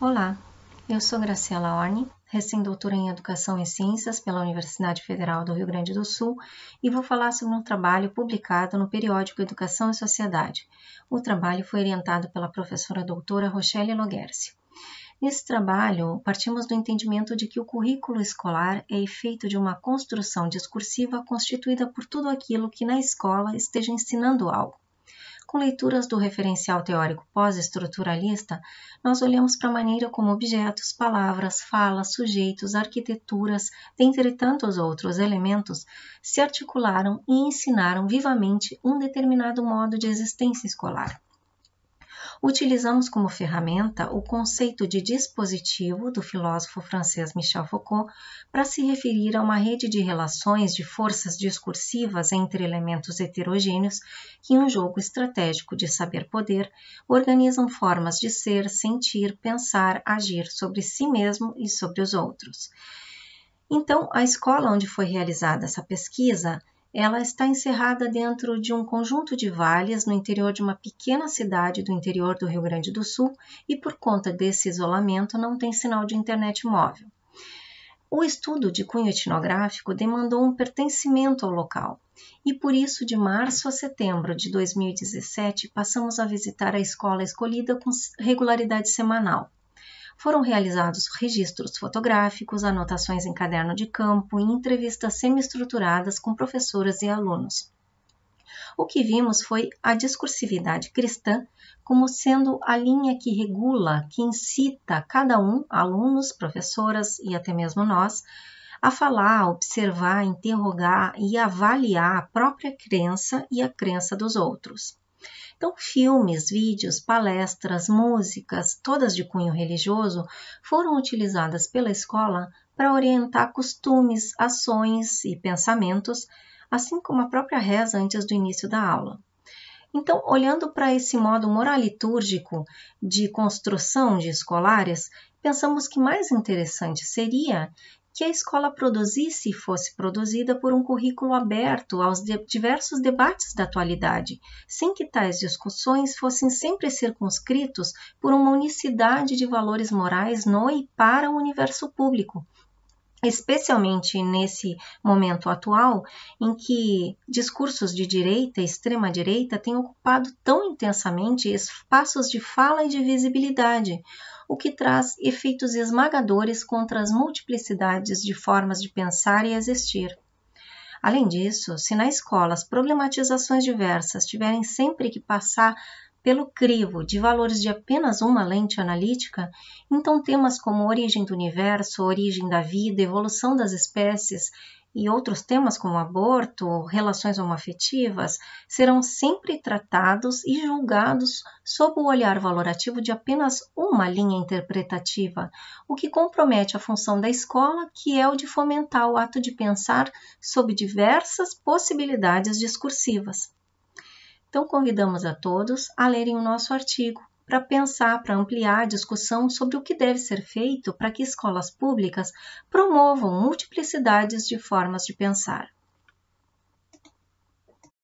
Olá, eu sou Graciela Orne, recém-doutora em Educação e Ciências pela Universidade Federal do Rio Grande do Sul, e vou falar sobre um trabalho publicado no periódico Educação e Sociedade. O trabalho foi orientado pela professora doutora Rochelle Loguercio. Nesse trabalho, partimos do entendimento de que o currículo escolar é efeito de uma construção discursiva constituída por tudo aquilo que na escola esteja ensinando algo. Com leituras do referencial teórico pós-estruturalista, nós olhamos para a maneira como objetos, palavras, falas, sujeitos, arquiteturas, dentre tantos outros elementos, se articularam e ensinaram vivamente um determinado modo de existência escolar utilizamos como ferramenta o conceito de dispositivo do filósofo francês Michel Foucault para se referir a uma rede de relações de forças discursivas entre elementos heterogêneos que, em um jogo estratégico de saber-poder, organizam formas de ser, sentir, pensar, agir sobre si mesmo e sobre os outros. Então, a escola onde foi realizada essa pesquisa ela está encerrada dentro de um conjunto de valias no interior de uma pequena cidade do interior do Rio Grande do Sul e, por conta desse isolamento, não tem sinal de internet móvel. O estudo de cunho etnográfico demandou um pertencimento ao local e, por isso, de março a setembro de 2017, passamos a visitar a escola escolhida com regularidade semanal foram realizados registros fotográficos, anotações em caderno de campo e entrevistas semi-estruturadas com professoras e alunos. O que vimos foi a discursividade cristã como sendo a linha que regula, que incita cada um, alunos, professoras e até mesmo nós, a falar, observar, interrogar e avaliar a própria crença e a crença dos outros. Então, filmes, vídeos, palestras, músicas, todas de cunho religioso, foram utilizadas pela escola para orientar costumes, ações e pensamentos, assim como a própria reza antes do início da aula. Então, olhando para esse modo moralitúrgico de construção de escolares, pensamos que mais interessante seria que a escola produzisse e fosse produzida por um currículo aberto aos de diversos debates da atualidade, sem que tais discussões fossem sempre circunscritos por uma unicidade de valores morais no e para o universo público, especialmente nesse momento atual em que discursos de direita e extrema direita têm ocupado tão intensamente espaços de fala e de visibilidade, o que traz efeitos esmagadores contra as multiplicidades de formas de pensar e existir. Além disso, se na escola as problematizações diversas tiverem sempre que passar pelo crivo de valores de apenas uma lente analítica, então temas como origem do universo, origem da vida, evolução das espécies e outros temas como aborto, relações homoafetivas, serão sempre tratados e julgados sob o olhar valorativo de apenas uma linha interpretativa, o que compromete a função da escola, que é o de fomentar o ato de pensar sob diversas possibilidades discursivas. Então, convidamos a todos a lerem o nosso artigo para pensar, para ampliar a discussão sobre o que deve ser feito para que escolas públicas promovam multiplicidades de formas de pensar.